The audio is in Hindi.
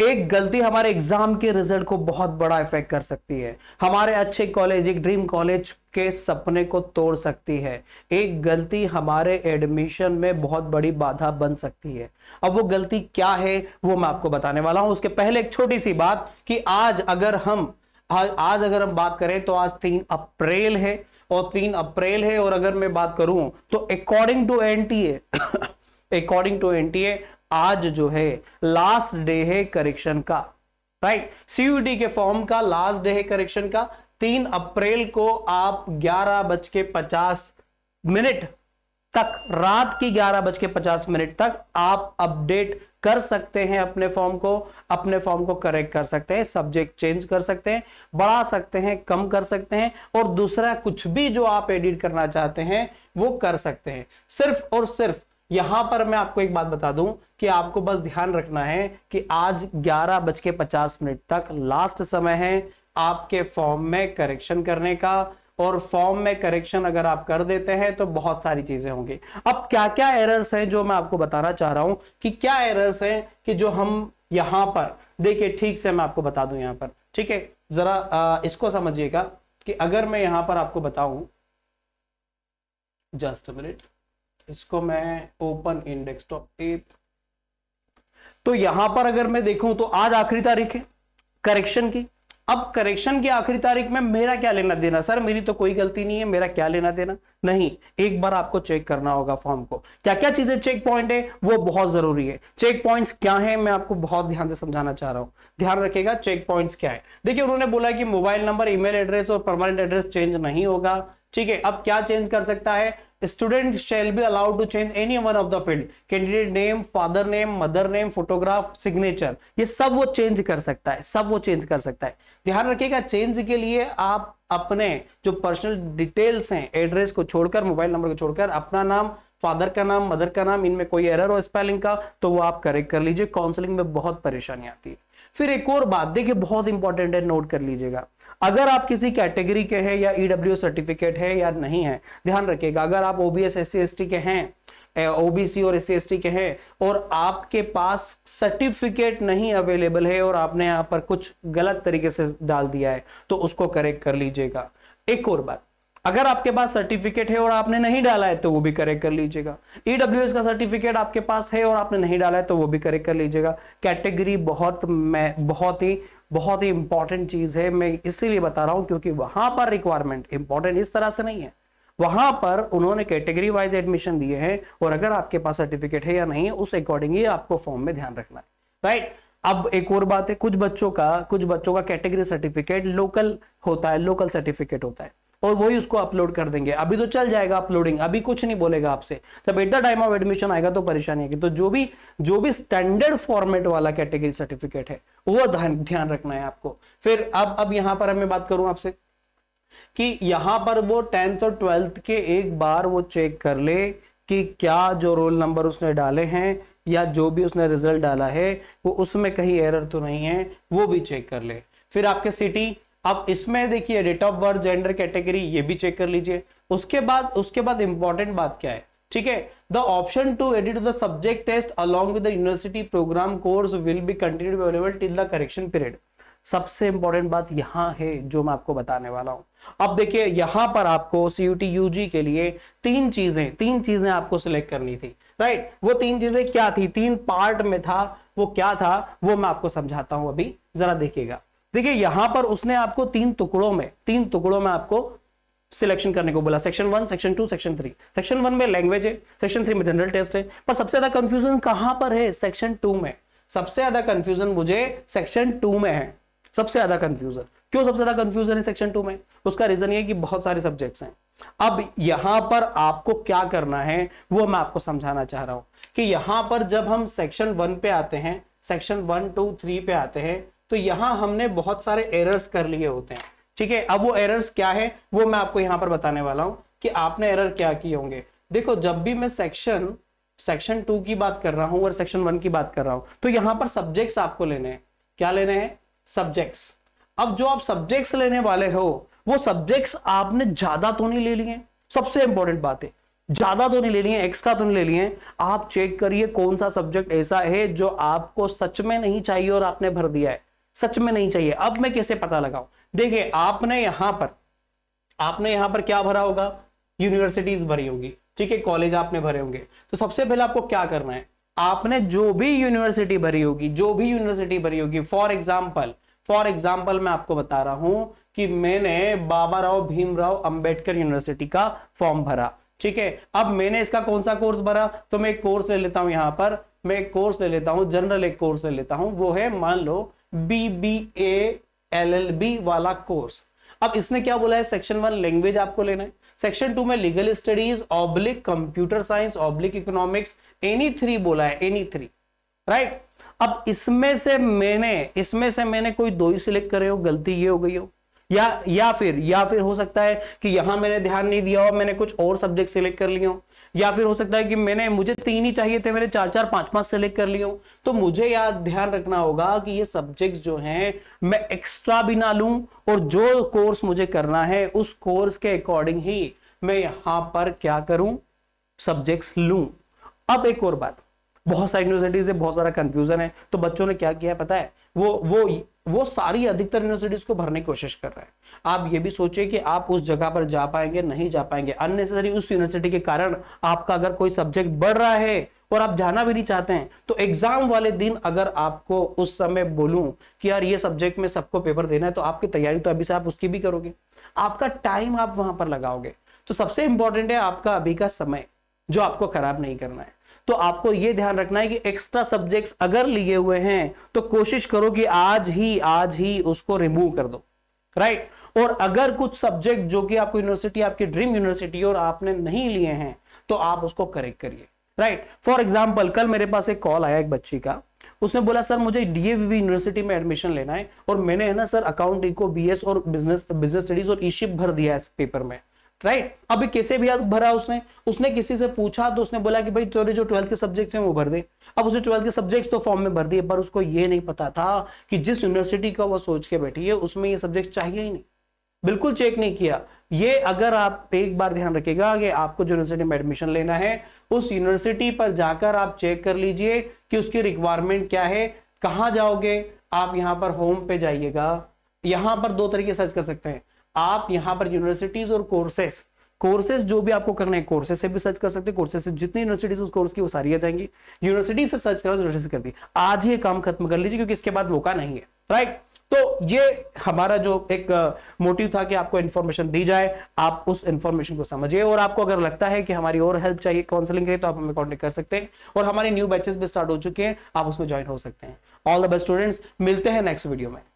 एक गलती हमारे एग्जाम के रिजल्ट को बहुत बड़ा इफेक्ट कर सकती है हमारे अच्छे कॉलेज एक ड्रीम कॉलेज के सपने को तोड़ सकती है एक गलती हमारे एडमिशन में बहुत बड़ी बाधा बन सकती है अब वो गलती क्या है वो मैं आपको बताने वाला हूं उसके पहले एक छोटी सी बात कि आज अगर हम आज, आज अगर हम बात करें तो आज तीन अप्रैल है और तीन अप्रैल है और अगर मैं बात करूं तो according to an according to NTA आज जो है लास्ट डे है करेक्शन का राइट सीयूडी के फॉर्म का लास्ट डे है करेक्शन का तीन अप्रैल को आप ग्यारह बज के पचास मिनट तक रात की ग्यारह बज के पचास मिनट तक आप अपडेट कर सकते हैं अपने फॉर्म को अपने फॉर्म को करेक्ट कर सकते हैं सब्जेक्ट चेंज कर सकते हैं बढ़ा सकते हैं कम कर सकते हैं और दूसरा कुछ भी जो आप एडिट करना चाहते हैं वो कर सकते हैं सिर्फ और सिर्फ यहां पर मैं आपको एक बात बता दूं कि आपको बस ध्यान रखना है कि आज ग्यारह बज के पचास मिनट तक लास्ट समय है आपके फॉर्म में करेक्शन करने का और फॉर्म में करेक्शन अगर आप कर देते हैं तो बहुत सारी चीजें होंगी अब क्या क्या एरर्स हैं जो मैं आपको बताना चाह रहा हूं कि क्या एरर्स हैं कि जो हम यहां पर देखिए ठीक से मैं आपको बता दूं यहां पर ठीक है जरा आ, इसको समझिएगा कि अगर मैं यहां पर आपको बताऊं जस्ट मिनट इसको मैं ओपन इंडेक्स तो एप तो यहां पर अगर मैं देखूं तो आज आखिरी तारीख है करेक्शन की अब करेक्शन की आखिरी तारीख में मेरा क्या लेना देना सर मेरी तो कोई गलती नहीं है मेरा क्या लेना देना नहीं एक बार आपको चेक करना होगा फॉर्म को क्या क्या चीजें चेक पॉइंट है वो बहुत जरूरी है चेक पॉइंट्स क्या है मैं आपको बहुत ध्यान से समझाना चाह रहा हूं ध्यान रखेगा चेक पॉइंट क्या है देखिए उन्होंने बोला कि मोबाइल नंबर ईमेल एड्रेस और परमानेंट एड्रेस चेंज नहीं होगा ठीक है अब क्या चेंज कर सकता है student shall be allowed to change any one of the field candidate name father name mother name photograph signature ये सब वो चेंज कर सकता है सब वो चेंज कर सकता है ध्यान रखिएगा चेंज के लिए आप अपने जो पर्सनल डिटेल्स हैं एड्रेस को छोड़कर मोबाइल नंबर को छोड़कर अपना नाम फादर का नाम मदर का नाम इनमें कोई एरर हो स्पेलिंग का तो वो आप करेक्ट कर लीजिए काउंसलिंग में बहुत परेशानी आती है फिर एक और बात देखिए बहुत इंपॉर्टेंट है नोट कर लीजिएगा अगर आप किसी कैटेगरी के हैं या ईडब्ल्यू e सर्टिफिकेट है या नहीं है ध्यान रखिएगा अगर आप ओबीएस एस सी के हैं ओबीसी और एस सी के हैं और आपके पास सर्टिफिकेट नहीं अवेलेबल है और आपने यहां पर कुछ गलत तरीके से डाल दिया है तो उसको करेक्ट कर लीजिएगा एक और बात अगर आपके पास सर्टिफिकेट है और आपने नहीं डाला है तो वो भी करेक्ट कर लीजिएगा ईडब्ल्यू e का सर्टिफिकेट आपके पास है और आपने नहीं डाला है तो वो भी करेक्ट कर लीजिएगा कैटेगरी बहुत मैं बहुत ही बहुत ही इंपॉर्टेंट चीज है मैं इसीलिए बता रहा हूं क्योंकि वहां पर रिक्वायरमेंट इंपॉर्टेंट इस तरह से नहीं है वहां पर उन्होंने कैटेगरी वाइज एडमिशन दिए हैं और अगर आपके पास सर्टिफिकेट है या नहीं उस अकॉर्डिंग आपको फॉर्म में ध्यान रखना है राइट अब एक और बात है कुछ बच्चों का कुछ बच्चों का कैटेगरी सर्टिफिकेट लोकल होता है लोकल सर्टिफिकेट होता है और वही उसको अपलोड कर देंगे अभी तो चल जाएगा अपलोडिंग अभी कुछ नहीं बोलेगा आपसे जब at the time of admission आएगा तो परेशानी आएगी तो जो भी जो भी स्टैंडर्ड फॉर्मेट वाला कैटेगरी सर्टिफिकेट है वो ध्यान रखना है आपको फिर अब अब यहां पर मैं बात करूं आपसे कि यहां पर वो टेंथ और ट्वेल्थ के एक बार वो चेक कर ले कि क्या जो रोल नंबर उसने डाले हैं या जो भी उसने रिजल्ट डाला है वो उसमें कहीं एरर तो नहीं है वो भी चेक कर ले फिर आपके सिटी अब इसमें देखिए date of birth gender category ये भी चेक कर लीजिए उसके बाद उसके बाद इंपॉर्टेंट बात क्या है ठीक है the option to edit the subject test along with university program course will be continue available till the correction period सबसे इंपॉर्टेंट बात यहां है जो मैं आपको बताने वाला हूं अब देखिए यहां पर आपको सीयूटी यूजी के लिए तीन चीजें तीन चीजें आपको सिलेक्ट करनी थी राइट वो तीन चीजें क्या थी तीन पार्ट में था वो क्या था वो मैं आपको समझाता हूँ अभी जरा देखिएगा देखिए यहां पर उसने आपको तीन टुकड़ों में तीन टुकड़ों में आपको सिलेक्शन करने को बोला section one section two section three section one में लैंग्वेज है सेक्शन थ्री में जनरल टेस्ट है पर सबसे ज्यादा कंफ्यूजन कहां पर है सेक्शन टू में सबसे ज्यादा कंफ्यूजन मुझे सेक्शन टू में है सबसे ज्यादा कंफ्यूजन क्यों सबसे ज्यादा कंफ्यूजन है सेक्शन टू में उसका रीजन ये कि बहुत सारे सब्जेक्ट्स हैं अब यहां पर आपको क्या करना है वो मैं आपको समझाना चाह रहा हूं कि यहां पर जब हम सेक्शन वन पे आते हैं सेक्शन वन टू थ्री पे आते हैं तो यहां हमने बहुत सारे एरर्स कर लिए होते हैं ठीक है अब वो एरर्स क्या है वो मैं आपको यहां पर बताने वाला हूं कि आपने एरर क्या किए होंगे देखो जब भी मैं सेक्शन सेक्शन टू की बात कर रहा हूं और सेक्शन वन की बात कर रहा हूं तो यहां पर सब्जेक्ट्स आपको लेने हैं क्या लेने हैं सब्जेक्ट्स अब जो आप सब्जेक्ट्स लेने वाले हो वो सब्जेक्ट्स आपने ज्यादा तो नहीं ले लिए सबसे इंपॉर्टेंट बात है ज्यादा तो नहीं ले लिए एक्स्ट्रा तो नहीं ले लिए आप चेक करिए कौन सा सब्जेक्ट ऐसा है जो आपको सच में नहीं चाहिए और आपने भर दिया है सच में नहीं चाहिए अब मैं कैसे पता लगाऊं देखिए आपने यहां पर आपने यहां पर क्या भरा होगा यूनिवर्सिटीज भरी होगी ठीक है कॉलेज आपने भरे होंगे तो सबसे पहले आपको क्या करना है आपने जो भी यूनिवर्सिटी भरी होगी जो भी यूनिवर्सिटी भरी होगी फॉर एग्जाम्पल फॉर एग्जाम्पल मैं आपको बता रहा हूं कि मैंने बाबा राव भीमराव अंबेडकर यूनिवर्सिटी का फॉर्म भरा ठीक है अब मैंने इसका कौन सा कोर्स भरा तो मैं एक कोर्स ले लेता हूं यहां पर मैं एक कोर्स ले लेता हूं जनरल एक कोर्स ले लेता हूं वो है मान लो B B A L L B वाला कोर्स अब इसने क्या बोला है सेक्शन वन लैंग्वेज आपको लेना है सेक्शन टू में legal studies oblique computer science oblique economics any three बोला है एनी थ्री राइट अब इसमें से मैंने इसमें से मैंने कोई दो ही सिलेक्ट करे हो गलती ये हो गई हो या या फिर या फिर हो सकता है कि यहां मैंने ध्यान नहीं दिया हो मैंने कुछ और सब्जेक्ट सिलेक्ट कर लिए हो या फिर हो सकता है कि मैंने मुझे तीन ही चाहिए थे मैंने चार चार पांच पांच सेलेक्ट कर लिया तो मुझे याद ध्यान रखना होगा कि ये सब्जेक्ट जो हैं मैं एक्स्ट्रा भी ना लू और जो कोर्स मुझे करना है उस कोर्स के अकॉर्डिंग ही मैं यहां पर क्या करूं सब्जेक्ट्स लू अब एक और बात बहुत सारी यूनिवर्सिटीज है बहुत सारा कंफ्यूजन है तो बच्चों ने क्या किया है पता है वो वो वो सारी अधिकतर यूनिवर्सिटीज को भरने की कोशिश कर रहे हैं आप ये भी सोचिए कि आप उस जगह पर जा पाएंगे नहीं जा पाएंगे अननेसेसरी उस यूनिवर्सिटी के कारण आपका अगर कोई सब्जेक्ट बढ़ रहा है और आप जाना भी नहीं चाहते हैं तो एग्जाम वाले दिन अगर आपको उस समय बोलूं कि यार ये सब्जेक्ट में सबको पेपर देना है तो आपकी तैयारी तो अभी से आप उसकी भी करोगे आपका टाइम आप वहां पर लगाओगे तो सबसे इंपॉर्टेंट है आपका अभी का समय जो आपको खराब नहीं करना है तो आपको यह ध्यान रखना है कि एक्स्ट्रा सब्जेक्ट्स अगर लिए हुए हैं तो कोशिश करो कि आज ही आज ही उसको रिमूव कर दो राइट और अगर कुछ सब्जेक्ट जो कि आपको यूनिवर्सिटी आपकी ड्रीम यूनिवर्सिटी और आपने नहीं लिए हैं तो आप उसको करेक्ट करिए राइट फॉर एग्जाम्पल कल मेरे पास एक कॉल आया एक बच्ची का उसने बोला सर मुझे डीएवी यूनिवर्सिटी में एडमिशन लेना है और मैंने है ना सर अकाउंट इको बीएस और बिजनेस बिजनेस स्टडीज और ईशिप e भर दिया है इस पेपर में राइट अभी कैसे भी भरा उसने उसने किसी से पूछा तो उसने बोला कि भाई तेरे जो ट्वेल्थ के सब्जेक्ट है वो भर दे अब उसे ट्वेल्थ के सब्जेक्ट तो फॉर्म में भर दिए पर उसको ये नहीं पता था कि जिस यूनिवर्सिटी का वो सोच के बैठी है उसमें ये सब्जेक्ट चाहिए ही नहीं बिल्कुल चेक नहीं किया ये अगर आप एक बार ध्यान रखिएगा कि आपको जो यूनिवर्सिटी में एडमिशन लेना है उस यूनिवर्सिटी पर जाकर आप चेक कर लीजिए कि उसकी रिक्वायरमेंट क्या है कहाँ जाओगे आप यहाँ पर होम पे जाइएगा यहाँ पर दो तरीके सर्च कर सकते हैं आप यहां पर यूनिवर्सिटीज और कोर्सेस कोर्सेज जो भी आपको करने हैं कोर्सेज से भी सर्च कर सकते हैं कोर्सेज से जितनी यूनिवर्सिटीज उस कोर्स की वो सारी आ जाएंगी यूनिवर्सिटी से सर्च करो यूनिवर्सिटी से कर दी आज ही काम खत्म कर लीजिए क्योंकि इसके बाद मौका नहीं है राइट तो ये हमारा जो एक मोटिव था कि आपको इन्फॉर्मेशन दी जाए आप उस इन्फॉर्मेशन को समझिए और आपको अगर लगता है कि हमारी और हेल्प चाहिए काउंसलिंग के तो आप हमें कॉन्टेक्ट कर सकते हैं और हमारे न्यू बैचेस भी स्टार्ट हो चुके हैं आप उसमें ज्वाइन हो सकते हैं ऑल द बेस्ट स्टूडेंट्स मिलते हैं नेक्स्ट वीडियो में